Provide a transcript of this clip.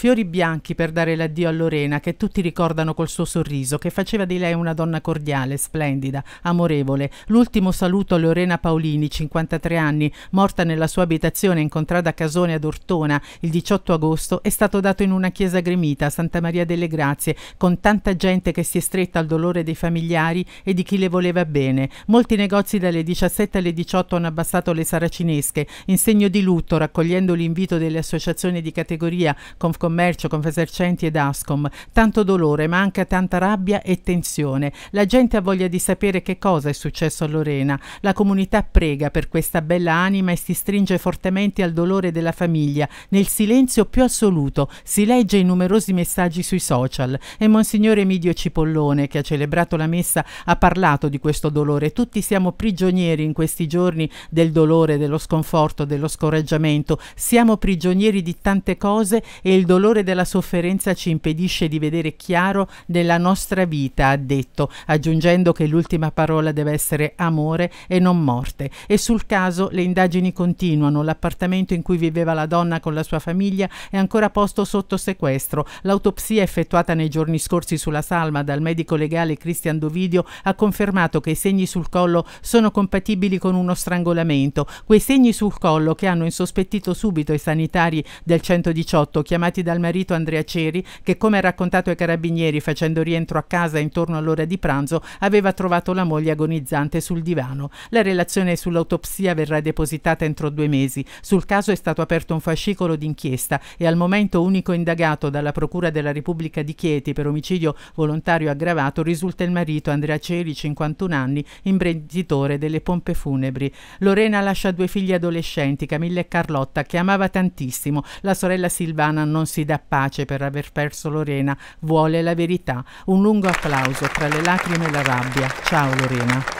fiori bianchi per dare l'addio a Lorena, che tutti ricordano col suo sorriso, che faceva di lei una donna cordiale, splendida, amorevole. L'ultimo saluto a Lorena Paolini, 53 anni, morta nella sua abitazione in contrada Casone ad Ortona il 18 agosto, è stato dato in una chiesa gremita, a Santa Maria delle Grazie, con tanta gente che si è stretta al dolore dei familiari e di chi le voleva bene. Molti negozi dalle 17 alle 18 hanno abbassato le saracinesche, in segno di lutto, raccogliendo l'invito delle associazioni di categoria Confcom commercio, Confesercenti ed Ascom. Tanto dolore, ma anche tanta rabbia e tensione. La gente ha voglia di sapere che cosa è successo a Lorena. La comunità prega per questa bella anima e si stringe fortemente al dolore della famiglia. Nel silenzio più assoluto si legge i numerosi messaggi sui social e Monsignore Emidio Cipollone, che ha celebrato la messa, ha parlato di questo dolore. Tutti siamo prigionieri in questi giorni del dolore, dello sconforto, dello scoraggiamento. Siamo prigionieri di tante cose e il dolore dolore della sofferenza ci impedisce di vedere chiaro nella nostra vita, ha detto, aggiungendo che l'ultima parola deve essere amore e non morte. E sul caso le indagini continuano. L'appartamento in cui viveva la donna con la sua famiglia è ancora posto sotto sequestro. L'autopsia effettuata nei giorni scorsi sulla salma dal medico legale Cristian Dovidio ha confermato che i segni sul collo sono compatibili con uno strangolamento. Quei segni sul collo che hanno insospettito subito i sanitari del 118 chiamati da dal marito Andrea Ceri che, come ha raccontato ai carabinieri facendo rientro a casa intorno all'ora di pranzo, aveva trovato la moglie agonizzante sul divano. La relazione sull'autopsia verrà depositata entro due mesi. Sul caso è stato aperto un fascicolo d'inchiesta e al momento unico indagato dalla Procura della Repubblica di Chieti per omicidio volontario aggravato risulta il marito Andrea Ceri, 51 anni, imprenditore delle pompe funebri. Lorena lascia due figli adolescenti, Camilla e Carlotta, che amava tantissimo. La sorella Silvana non si si dà pace per aver perso Lorena, vuole la verità. Un lungo applauso tra le lacrime e la rabbia. Ciao Lorena.